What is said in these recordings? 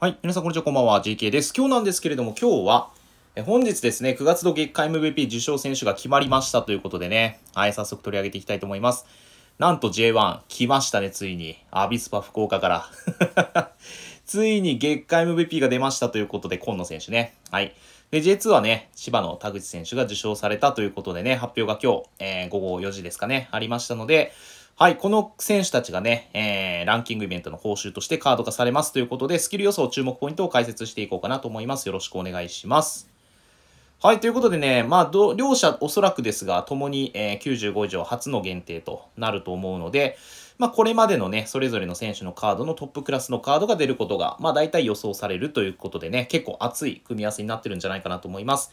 はい。皆さん、こんにちは。こんばんは。JK です。今日なんですけれども、今日は、え本日ですね、9月度月間 MVP 受賞選手が決まりましたということでね、はい、早速取り上げていきたいと思います。なんと J1、来ましたね、ついに。アビスパ福岡から。ついに月間 MVP が出ましたということで、今野選手ね。はい。で、J2 はね、千葉の田口選手が受賞されたということでね、発表が今日、えー、午後4時ですかね、ありましたので、はい、この選手たちがね、えー、ランキングイベントの報酬としてカード化されますということで、スキル予想注目ポイントを解説していこうかなと思います。よろしくお願いします。はい、ということでね、まあ、両者おそらくですが、共に、えー、95以上初の限定となると思うので、まあ、これまでのね、それぞれの選手のカードのトップクラスのカードが出ることが、まあ、大体予想されるということでね、結構熱い組み合わせになってるんじゃないかなと思います。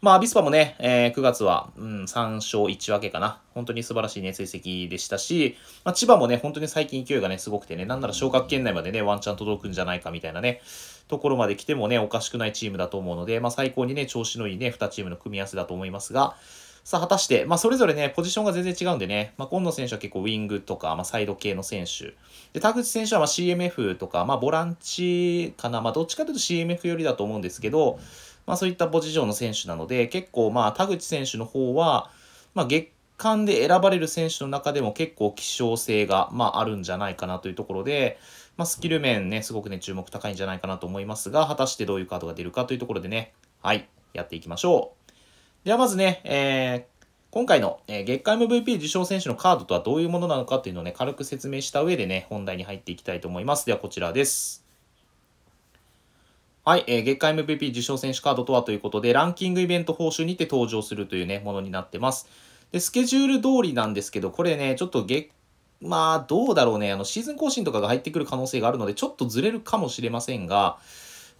まあ、アビスパもね、えー、9月は、うん、3勝1分けかな。本当に素晴らしいね、成績でしたし、まあ、千葉もね、本当に最近勢いがね、すごくてね、なんなら昇格圏内までね、ワンチャン届くんじゃないかみたいなね、ところまで来てもね、おかしくないチームだと思うので、まあ、最高にね、調子のいいね、2チームの組み合わせだと思いますが、さあ、果たして、まあ、それぞれね、ポジションが全然違うんでね、まあ、今野選手は結構ウィングとか、まあ、サイド系の選手。で、田口選手はま CMF とか、まあ、ボランチかな、まあ、どっちかというと CMF 寄りだと思うんですけど、まあ、そういったポジションの選手なので、結構、まあ、田口選手の方は、まあ、月間で選ばれる選手の中でも結構希少性が、まあ、あるんじゃないかなというところで、まあ、スキル面ね、すごくね、注目高いんじゃないかなと思いますが、果たしてどういうカードが出るかというところでね、はい、やっていきましょう。ではまずね、えー、今回の月間 MVP 受賞選手のカードとはどういうものなのかっていうのをね、軽く説明した上でね、本題に入っていきたいと思います。ではこちらです。はい、えー、月間 MVP 受賞選手カードとはということで、ランキングイベント報酬にて登場するというね、ものになってます。で、スケジュール通りなんですけど、これね、ちょっと月、まあ、どうだろうね、あの、シーズン更新とかが入ってくる可能性があるので、ちょっとずれるかもしれませんが、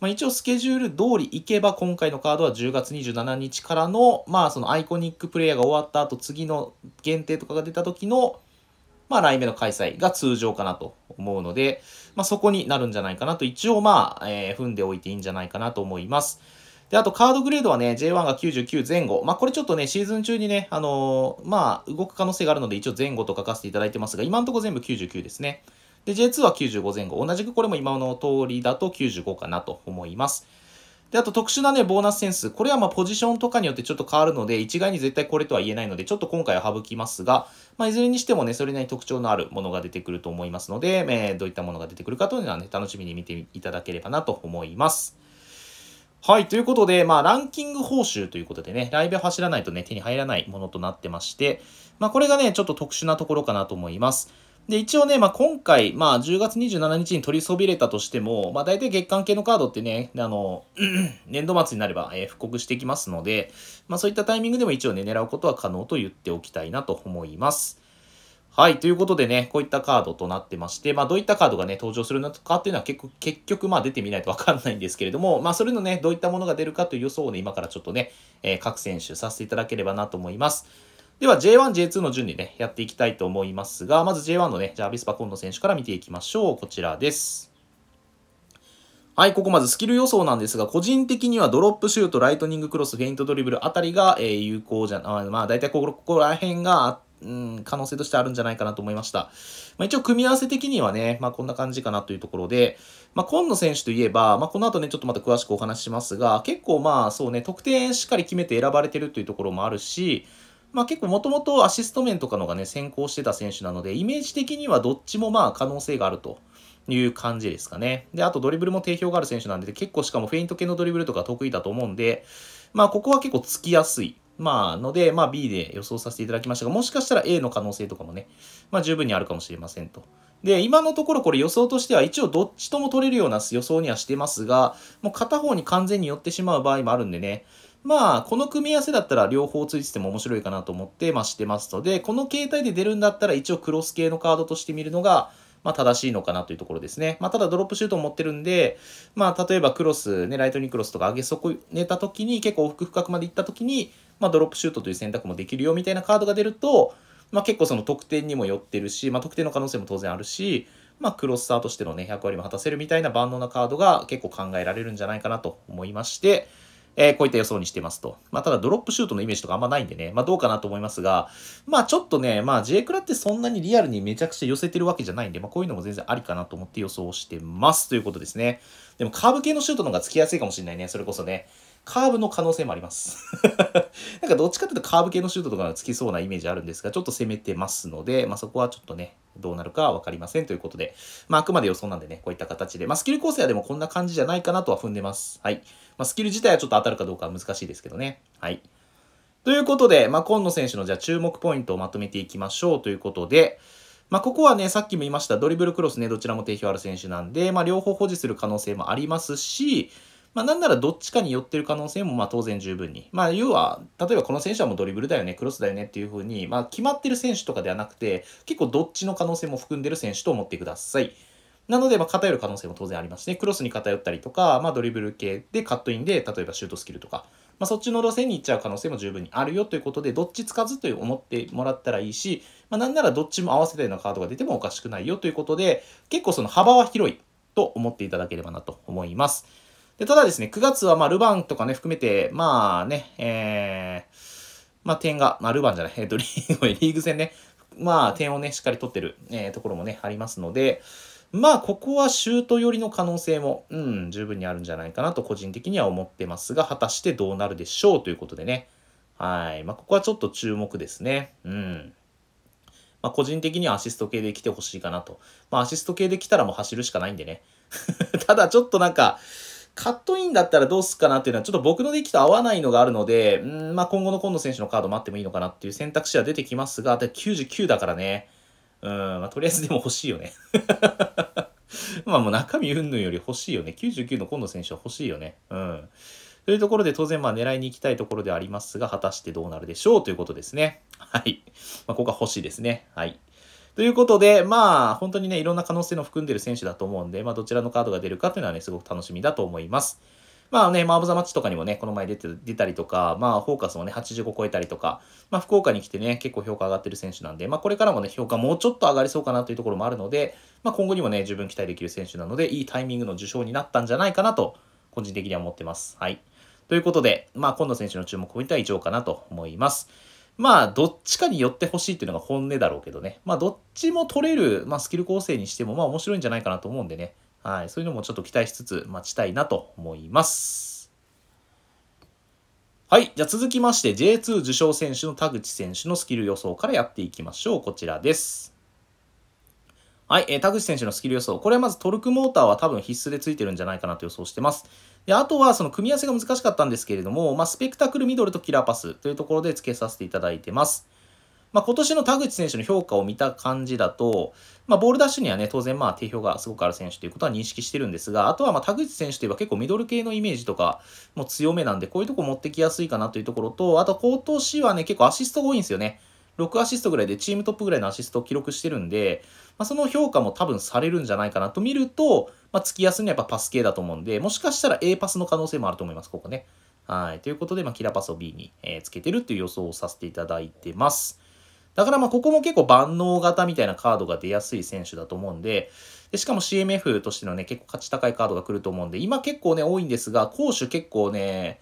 まあ、一応スケジュール通りいけば今回のカードは10月27日からの、まあそのアイコニックプレイヤーが終わった後、次の限定とかが出た時の、まあ来年の開催が通常かなと思うので、まあそこになるんじゃないかなと、一応まあ、えー、踏んでおいていいんじゃないかなと思います。で、あとカードグレードはね、J1 が99前後。まあ、これちょっとね、シーズン中にね、あのー、まあ、動く可能性があるので、一応前後と書かせていただいてますが、今んとこ全部99ですね。で、J2 は95前後。同じくこれも今の通りだと95かなと思います。で、あと特殊なね、ボーナスセンス。これはまあポジションとかによってちょっと変わるので、一概に絶対これとは言えないので、ちょっと今回は省きますが、まあ、いずれにしてもね、それなりに特徴のあるものが出てくると思いますので、えー、どういったものが出てくるかというのはね、楽しみに見ていただければなと思います。はい。ということで、まあ、ランキング報酬ということでね、ライブ走らないとね、手に入らないものとなってまして、まあ、これがね、ちょっと特殊なところかなと思います。で、一応ね、まあ、今回、まあ、10月27日に取りそびれたとしても、まあ、大体月間系のカードってね、あの、年度末になれば、えー、復刻してきますので、まあ、そういったタイミングでも一応ね、狙うことは可能と言っておきたいなと思います。はい。ということでね、こういったカードとなってまして、まあ、どういったカードがね、登場するのかっていうのは結構、結局、まあ、出てみないとわかんないんですけれども、まあ、それのね、どういったものが出るかという予想をね、今からちょっとね、えー、各選手させていただければなと思います。では J1、J2 の順にね、やっていきたいと思いますが、まず J1 のね、じゃあビスパコンド選手から見ていきましょう。こちらです。はい、ここまずスキル予想なんですが、個人的にはドロップシュート、ライトニングクロス、フェイントドリブルあたりが、えー、有効じゃ、あまあ大体ここここら辺が、うん、可能性としてあるんじゃないかなと思いました。まあ、一応組み合わせ的にはね、まあこんな感じかなというところで、まあ今野選手といえば、まあこの後ね、ちょっとまた詳しくお話ししますが、結構まあそうね、得点しっかり決めて選ばれてるというところもあるし、まあ、結構もともとアシスト面とかのがね、先行してた選手なので、イメージ的にはどっちもまあ可能性があるという感じですかね。で、あとドリブルも定評がある選手なんで、結構しかもフェイント系のドリブルとか得意だと思うんで、まあここは結構つきやすい。まあ、ので、まあ B で予想させていただきましたが、もしかしたら A の可能性とかもね、まあ十分にあるかもしれませんと。で、今のところこれ予想としては一応どっちとも取れるような予想にはしてますが、もう片方に完全に寄ってしまう場合もあるんでね、まあ、この組み合わせだったら両方ついてても面白いかなと思って、まあ、してますので、この形態で出るんだったら一応クロス系のカードとして見るのが、まあ、正しいのかなというところですね。まあ、ただドロップシュートを持ってるんで、まあ、例えばクロス、ね、ライトニングクロスとか上げ損ねた時に、結構往復深くまで行った時に、まあ、ドロップシュートという選択もできるよみたいなカードが出ると、まあ、結構その得点にも寄ってるし、まあ、得点の可能性も当然あるし、まあ、クロスターとしてのね、役割も果たせるみたいな万能なカードが結構考えられるんじゃないかなと思いまして、えー、こういった予想にしてますと。まあ、ただドロップシュートのイメージとかあんまないんでね、まあ、どうかなと思いますが、まあ、ちょっとね、まあ、J クラってそんなにリアルにめちゃくちゃ寄せてるわけじゃないんで、まあ、こういうのも全然ありかなと思って予想してますということですね。でも、カーブ系のシュートの方がつきやすいかもしれないね、それこそね。カーブの可能性もあります なんかどっちかっていうとカーブ系のシュートとかがつきそうなイメージあるんですが、ちょっと攻めてますので、まあ、そこはちょっとね、どうなるかは分かりませんということで、まあ、あくまで予想なんでね、こういった形で、まあ、スキル構成はでもこんな感じじゃないかなとは踏んでます。はい。まあ、スキル自体はちょっと当たるかどうかは難しいですけどね。はい。ということで、まあ、今野選手のじゃあ注目ポイントをまとめていきましょうということで、まあ、ここはね、さっきも言いました、ドリブルクロスね、どちらも定評ある選手なんで、まあ、両方保持する可能性もありますし、まあ、なんならどっちかに寄ってる可能性もまあ当然十分に。まあ、要は、例えばこの選手はもうドリブルだよね、クロスだよねっていうふうに、まあ、決まってる選手とかではなくて、結構どっちの可能性も含んでる選手と思ってください。なので、ま偏る可能性も当然ありますね。クロスに偏ったりとか、まあ、ドリブル系でカットインで、例えばシュートスキルとか、まあ、そっちの路線に行っちゃう可能性も十分にあるよということで、どっちつかずという思ってもらったらいいし、まあ、なんならどっちも合わせたようなカードが出てもおかしくないよということで、結構その幅は広いと思っていただければなと思います。で、ただですね、9月はまあルァンとかね、含めて、まあね、えー、まあ点が、まあルァンじゃない、えっと、リーグ戦ね、まあ点をね、しっかり取ってる、えー、ところもね、ありますので、まあ、ここはシュート寄りの可能性も、うん、十分にあるんじゃないかなと個人的には思ってますが、果たしてどうなるでしょうということでね。はい。まあ、ここはちょっと注目ですね。うん。まあ、個人的にはアシスト系で来てほしいかなと。まあ、アシスト系で来たらもう走るしかないんでね。ただ、ちょっとなんか、カットインだったらどうすっかなっていうのは、ちょっと僕のデッキと合わないのがあるので、うんまあ、今後の今野選手のカード待ってもいいのかなっていう選択肢は出てきますが、だ99だからね。うん、まあ、とりあえずでも欲しいよね。まあもう中身云々より欲しいよね。99の今野選手は欲しいよね。うん。というところで当然まあ狙いに行きたいところでありますが、果たしてどうなるでしょうということですね。はい。まあ、ここは欲しいですね。はい。ということで、まあ、本当にね、いろんな可能性の含んでる選手だと思うんで、まあ、どちらのカードが出るかっていうのはね、すごく楽しみだと思います。まあね、マーブ・ザ・マッチとかにもね、この前出て出たりとか、まあ、フォーカスもね、85超えたりとか、まあ、福岡に来てね、結構評価上がってる選手なんで、まあ、これからもね、評価もうちょっと上がりそうかなというところもあるので、まあ、今後にもね、十分期待できる選手なので、いいタイミングの受賞になったんじゃないかなと、個人的には思ってます。はい。ということで、まあ、今の選手の注目ポイントは以上かなと思います。まあ、どっちかによってほしいっていうのが本音だろうけどね。まあ、どっちも取れる、まあ、スキル構成にしても、まあ、面白いんじゃないかなと思うんでね。はい。そういうのもちょっと期待しつつ待ちたいなと思います。はい。じゃあ続きまして、J2 受賞選手の田口選手のスキル予想からやっていきましょう。こちらです。はい、えー、田口選手のスキル予想。これはまずトルクモーターは多分必須でついてるんじゃないかなと予想してます。で、あとはその組み合わせが難しかったんですけれども、まあ、スペクタクルミドルとキラーパスというところで付けさせていただいてます。まあ、今年の田口選手の評価を見た感じだと、まあ、ボールダッシュにはね、当然まあ定評がすごくある選手ということは認識してるんですが、あとはまあ田口選手といえば結構ミドル系のイメージとかも強めなんで、こういうとこ持ってきやすいかなというところと、あと今年はね、結構アシストが多いんですよね。6アシストぐらいでチームトップぐらいのアシストを記録してるんで、まあ、その評価も多分されるんじゃないかなと見ると、まあ、月安にはやっぱパス系だと思うんで、もしかしたら A パスの可能性もあると思います、ここね。はい。ということで、まあ、キラパスを B に、えー、つけてるっていう予想をさせていただいてます。だからまここも結構万能型みたいなカードが出やすい選手だと思うんで、でしかも CMF としてのね、結構価値高いカードが来ると思うんで、今結構ね、多いんですが、攻守結構ね、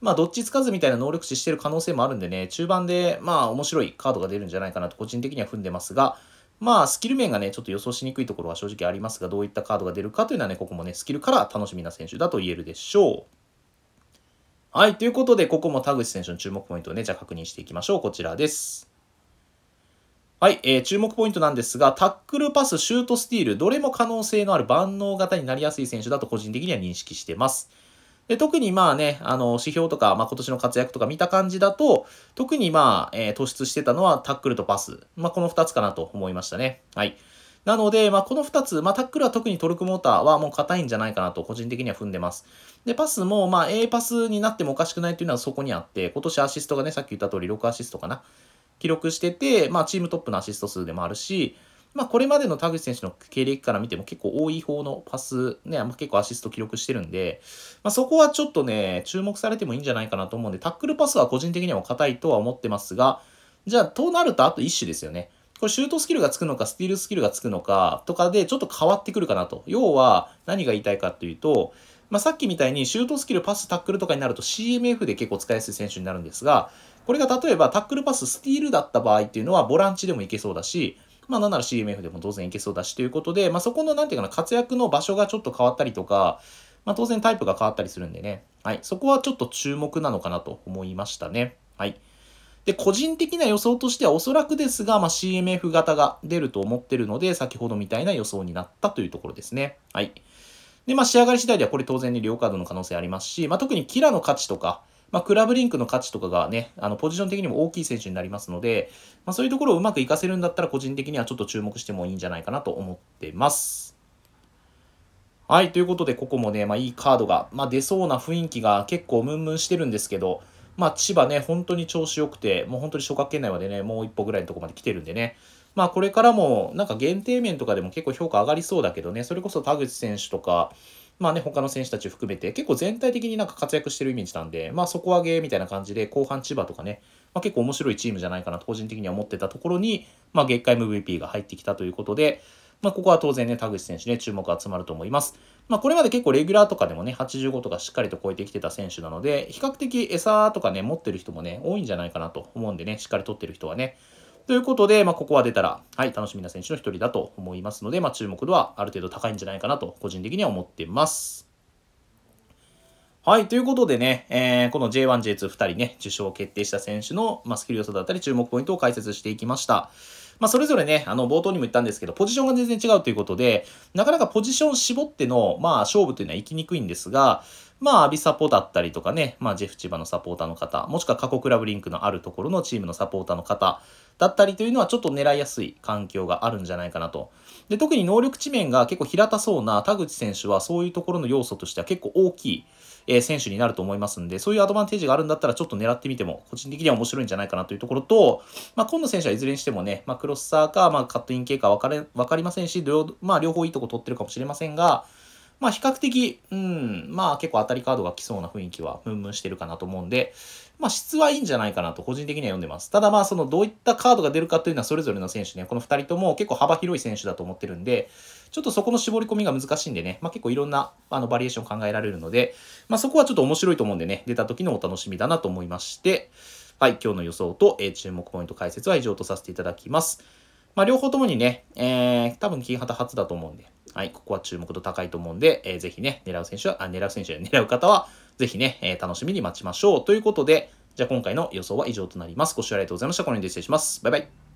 まあ、どっちつかずみたいな能力値してる可能性もあるんでね、中盤で、まあ、面白いカードが出るんじゃないかなと、個人的には踏んでますが、まあ、スキル面がね、ちょっと予想しにくいところは正直ありますが、どういったカードが出るかというのはね、ここもね、スキルから楽しみな選手だと言えるでしょう。はい。ということで、ここも田口選手の注目ポイントをね、じゃあ確認していきましょう。こちらです。はい。えー、注目ポイントなんですが、タックルパス、シュートスティール、どれも可能性のある万能型になりやすい選手だと個人的には認識してます。で、特にまあね、あの、指標とか、まあ、今年の活躍とか見た感じだと、特にまあ、えー、突出してたのはタックルとパス。まあ、この2つかなと思いましたね。はい。なので、まあ、この2つ、まあ、タックルは特にトルクモーターはもう硬いんじゃないかなと個人的には踏んでます。で、パスも、まあ、A パスになってもおかしくないというのはそこにあって、今年アシストがね、さっき言った通り6アシストかな。記録してて、まあ、チームトップのアシスト数でもあるし、まあ、これまでの田口選手の経歴から見ても結構多い方のパス、ね、結構アシスト記録してるんで、まあ、そこはちょっとね、注目されてもいいんじゃないかなと思うんで、タックルパスは個人的には硬いとは思ってますが、じゃあ、となるとあと1種ですよね。これシュートスキルがつくのか、スティールスキルがつくのかとかでちょっと変わってくるかなと。要は何が言いたいかというと、まあ、さっきみたいにシュートスキル、パス、タックルとかになると CMF で結構使いやすい選手になるんですが、これが例えばタックルパス、スティールだった場合っていうのはボランチでもいけそうだし、まあなんなら CMF でも当然いけそうだしということで、まあそこのなんていうかな、活躍の場所がちょっと変わったりとか、まあ当然タイプが変わったりするんでね、はい、そこはちょっと注目なのかなと思いましたね。はい。で、個人的な予想としてはおそらくですが、まあ、CMF 型が出ると思ってるので、先ほどみたいな予想になったというところですね。はい。で、まあ、仕上がり次第ではこれ当然に両カードの可能性ありますし、まあ、特にキラの価値とか、まあ、クラブリンクの価値とかがね、あの、ポジション的にも大きい選手になりますので、まあ、そういうところをうまく活かせるんだったら、個人的にはちょっと注目してもいいんじゃないかなと思ってます。はい、ということで、ここもね、まあ、いいカードが、まあ、出そうな雰囲気が結構ムンムンしてるんですけど、まあ、千葉ね、本当に調子良くて、もう本当に昇格圏内までね、もう一歩ぐらいのとこまで来てるんでね、まあ、これからも、なんか限定面とかでも結構評価上がりそうだけどね、それこそ田口選手とか、まあね、他の選手たち含めて、結構全体的になんか活躍してるイメージなんで、まあ底上げみたいな感じで、後半千葉とかね、まあ、結構面白いチームじゃないかなと個人的には思ってたところに、まあ月間 MVP が入ってきたということで、まあ、ここは当然ね、田口選手ね、注目集まると思います。まあ、これまで結構レギュラーとかでもね、85とかしっかりと超えてきてた選手なので、比較的餌とかね、持ってる人もね、多いんじゃないかなと思うんでね、しっかり取ってる人はね。ということで、まあ、ここは出たら、はい、楽しみな選手の一人だと思いますので、まあ、注目度はある程度高いんじゃないかなと、個人的には思ってます。はい、ということでね、えー、この J1、J2、2人ね、受賞決定した選手の、まあ、スキル予想だったり、注目ポイントを解説していきました。まあ、それぞれね、あの、冒頭にも言ったんですけど、ポジションが全然違うということで、なかなかポジション絞っての、まあ、勝負というのは行きにくいんですが、まあ、アビサポだったりとかね、まあ、ジェフ千葉のサポーターの方、もしくは過去クラブリンクのあるところのチームのサポーターの方、だったりというのはちょっと狙いやすい環境があるんじゃないかなと。で、特に能力地面が結構平たそうな田口選手はそういうところの要素としては結構大きい。え選手になると思いますんで、そういうアドバンテージがあるんだったらちょっと狙ってみても、個人的には面白いんじゃないかなというところと、まあ、今野選手はいずれにしてもね、まあ、クロスサーか、まあ、カットイン系か分かれ分かりませんし、まあ、両方いいとこ取ってるかもしれませんが、まあ、比較的、うん、まあ、結構当たりカードが来そうな雰囲気は、ムンムンしてるかなと思うんで、まあ質はいいんじゃないかなと個人的には読んでます。ただまあそのどういったカードが出るかというのはそれぞれの選手ね、この2人とも結構幅広い選手だと思ってるんで、ちょっとそこの絞り込みが難しいんでね、まあ結構いろんなあのバリエーション考えられるので、まあそこはちょっと面白いと思うんでね、出た時のお楽しみだなと思いまして、はい、今日の予想と、えー、注目ポイント解説は以上とさせていただきます。まあ、両方ともにね、えー、多分金旗初だと思うんで、はい、ここは注目度高いと思うんで、えー、ぜひね、狙う選手は、あ、狙う選手や狙う方は、ぜひね、えー、楽しみに待ちましょう。ということで、じゃあ今回の予想は以上となります。ご視聴ありがとうございました。この辺で失礼します。バイバイ。